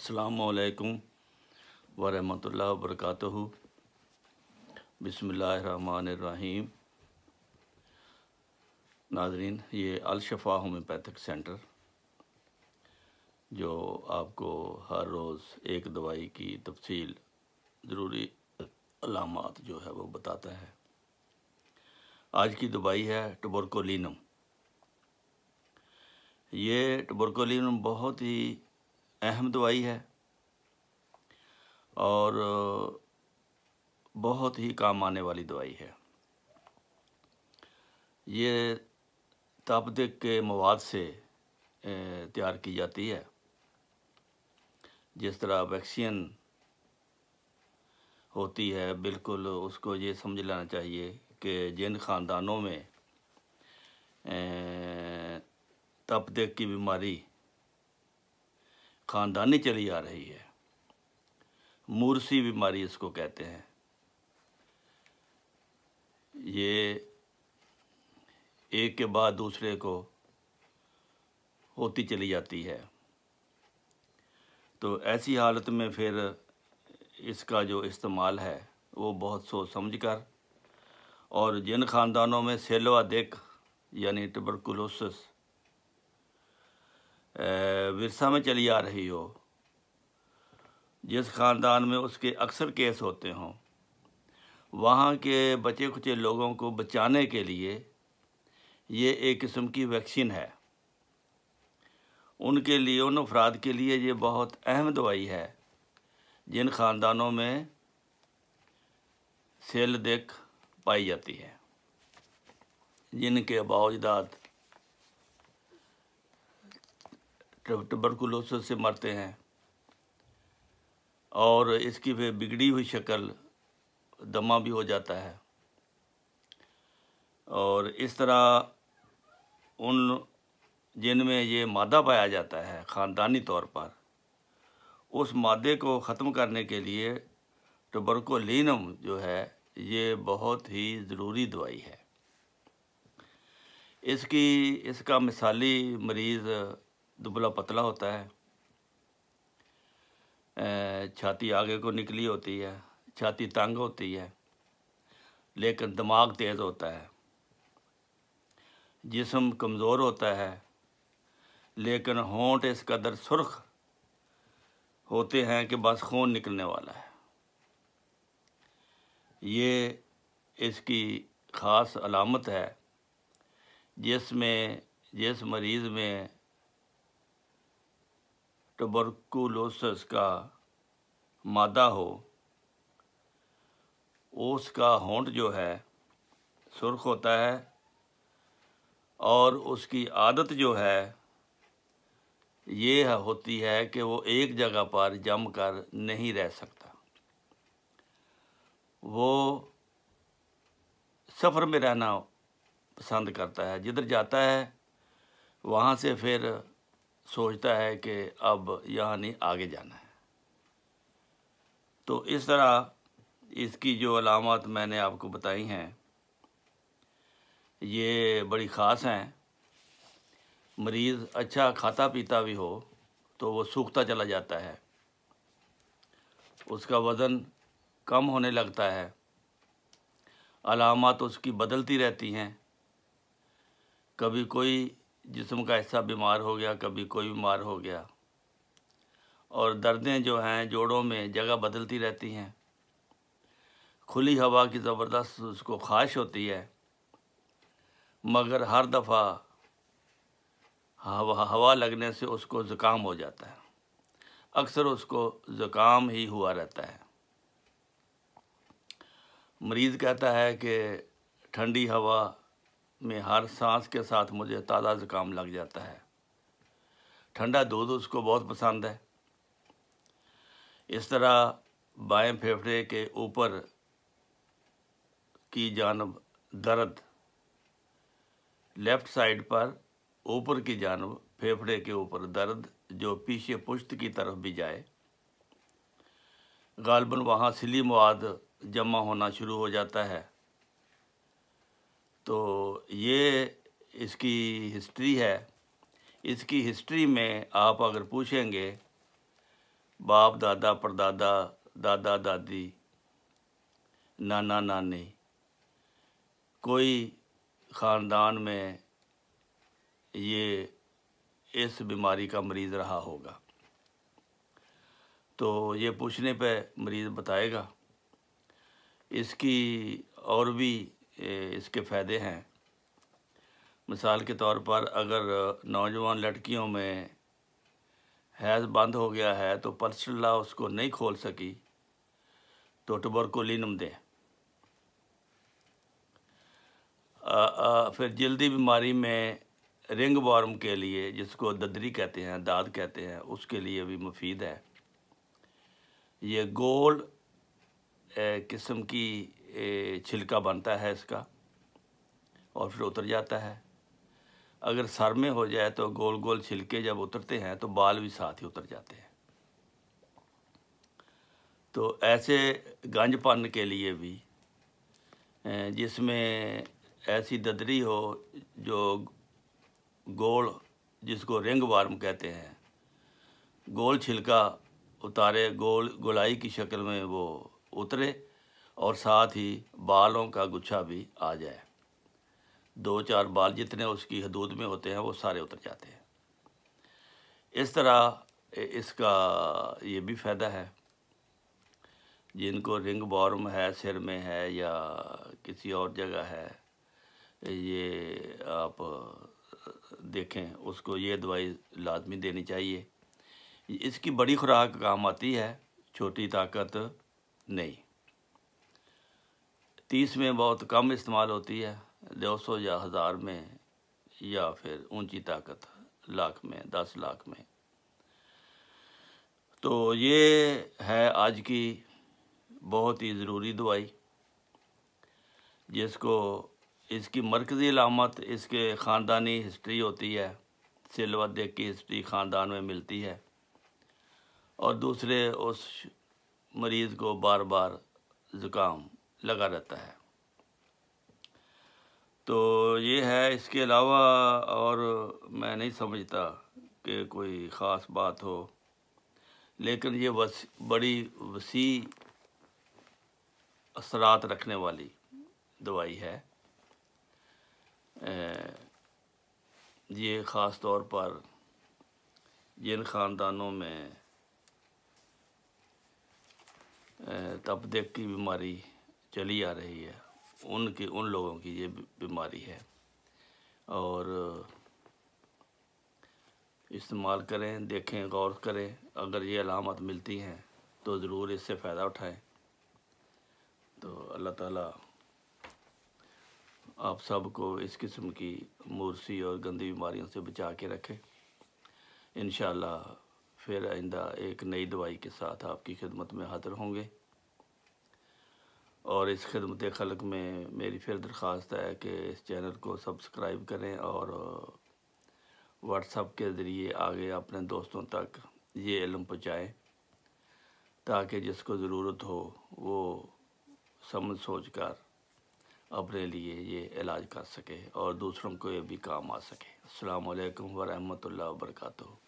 असलकम वरहमत वरक बसमीम नाजरीन ये अलशफ़ा होम्योपैथिक सेंटर जो आपको हर रोज़ एक दवाई की तफसील ज़रूरी अलामत जो है वो बताता है आज की दवाई है टबरकोलिनम ये टबरकोलिनम बहुत ही अहम दवाई है और बहुत ही काम आने वाली दवाई है ये तापदिक के मवाद से तैयार की जाती है जिस तरह वैक्सीन होती है बिल्कुल उसको ये समझ लेना चाहिए कि जिन ख़ानदानों में तपदे की बीमारी खानदानी चली आ रही है मूर्सी बीमारी इसको कहते हैं ये एक के बाद दूसरे को होती चली जाती है तो ऐसी हालत में फिर इसका जो इस्तेमाल है वो बहुत सोच समझ कर और जिन ख़ानदानों में सेलवा देख यानी टबरकुलोसिस विरसा में चली आ रही हो जिस ख़ानदान में उसके अक्सर केस होते हों वहाँ के बचे खुचे लोगों को बचाने के लिए ये एक किस्म की वैक्सीन है उनके लिए उन अफराद के लिए ये बहुत अहम दवाई है जिन ख़ानदानों में सेल देख पाई जाती है जिनके बावजदाद टबरकुलोसिस से मरते हैं और इसकी फिर बिगड़ी हुई शक्ल दमा भी हो जाता है और इस तरह उन जिनमें ये मादा पाया जाता है ख़ानदानी तौर पर उस मादे को ख़त्म करने के लिए टबरकोलिनम जो है ये बहुत ही ज़रूरी दवाई है इसकी इसका मिसाली मरीज़ दुबला पतला होता है छाती आगे को निकली होती है छाती तंग होती है लेकिन दिमाग तेज़ होता है जिसम कमज़ोर होता है लेकिन होंठ इस कदर सुर्ख होते हैं कि बस खून निकलने वाला है ये इसकी ख़ास अलामत है जिसमें जिस मरीज़ में टबरकुलोसस का मादा हो उसका होंठ जो है सुर्ख होता है और उसकी आदत जो है ये होती है कि वो एक जगह पर जम कर नहीं रह सकता वो सफ़र में रहना पसंद करता है जिधर जाता है वहाँ से फिर सोचता है कि अब यहाँ नहीं आगे जाना है तो इस तरह इसकी जो अलामत मैंने आपको बताई हैं ये बड़ी ख़ास हैं मरीज़ अच्छा खाता पीता भी हो तो वो सूखता चला जाता है उसका वज़न कम होने लगता है अलामत उसकी बदलती रहती हैं कभी कोई जिसम का हिस्सा बीमार हो गया कभी कोई बीमार हो गया और दर्दें जो हैं जोड़ों में जगह बदलती रहती हैं खुली हवा की ज़बरदस्त उसको ख्वाहिश होती है मगर हर दफ़ा हवा हवा लगने से उसको ज़ुकाम हो जाता है अक्सर उसको ज़ुकाम ही हुआ रहता है मरीज़ कहता है कि ठंडी हवा में हर सांस के साथ मुझे ताज़ा ज़ुकाम लग जाता है ठंडा दूध उसको बहुत पसंद है इस तरह बाएं फेफड़े के ऊपर की जानब दर्द लेफ़्ट साइड पर ऊपर की जानब फेफड़े के ऊपर दर्द जो पीछे पुश्त की तरफ भी जाए गालबन वहाँ सिली मवाद जमा होना शुरू हो जाता है तो ये इसकी हिस्ट्री है इसकी हिस्ट्री में आप अगर पूछेंगे बाप दादा परदादा दादा दादी नाना नानी कोई ख़ानदान में ये इस बीमारी का मरीज़ रहा होगा तो ये पूछने पे मरीज़ बताएगा इसकी और भी इसके फ़ायदे हैं मिसाल के तौर पर अगर नौजवान लड़कियों में हैज़ बंद हो गया है तो पर्सनला उसको नहीं खोल सकी तो टबर को लीनम दें फिर जल्दी बीमारी में रिंग वार्म के लिए जिसको ददरी कहते हैं दाद कहते हैं उसके लिए भी मुफीद है ये गोल्ड किस्म की छिलका बनता है इसका और फिर उतर जाता है अगर सर में हो जाए तो गोल गोल छिलके जब उतरते हैं तो बाल भी साथ ही उतर जाते हैं तो ऐसे गंजपन के लिए भी जिसमें ऐसी ददरी हो जो गोल जिसको रिंग वार्म कहते हैं गोल छिलका उतारे गोल गोलाई की शक्ल में वो उतरे और साथ ही बालों का गुच्छा भी आ जाए दो चार बाल जितने उसकी हदूद में होते हैं वो सारे उतर जाते हैं इस तरह इसका ये भी फ़ायदा है जिनको रिंग बॉर्म है सिर में है या किसी और जगह है ये आप देखें उसको ये दवाई लाजमी देनी चाहिए इसकी बड़ी खुराक काम आती है छोटी ताकत नहीं तीस में बहुत कम इस्तेमाल होती है दो सौ या हज़ार में या फिर ऊंची ताकत लाख में दस लाख में तो ये है आज की बहुत ही ज़रूरी दवाई जिसको इसकी मरकज़ी अलामत इसके ख़ानदानी हिस्ट्री होती है सिलवत देख की हिस्ट्री ख़ानदान में मिलती है और दूसरे उस मरीज़ को बार बार ज़ुकाम लगा रहता है तो ये है इसके अलावा और मैं नहीं समझता कि कोई ख़ास बात हो लेकिन ये वस बड़ी वसी असरात रखने वाली दवाई है ये ख़ास तौर पर जिन ख़ानदानों में तपदे की बीमारी चली आ रही है उनके उन लोगों की ये बीमारी है और इस्तेमाल करें देखें गौर करें अगर ये अलामत मिलती हैं तो ज़रूर इससे फ़ायदा उठाएं तो अल्लाह ताला आप सबको इस किस्म की मूर्सी और गंदी बीमारियों से बचा के रखें इन फिर आइंदा एक नई दवाई के साथ आपकी खिदमत में हाजिर होंगे और इस खदमत खलक में मेरी फिर दरख्वास्त है कि इस चैनल को सब्सक्राइब करें और व्हाट्सअप के ज़रिए आगे अपने दोस्तों तक ये इलम पहुँचाएँ ताकि जिसको ज़रूरत हो वो समझ सोच कर अपने लिए ये इलाज कर सके और दूसरों को ये भी काम आ सके अल्लाम वरहमल वर्का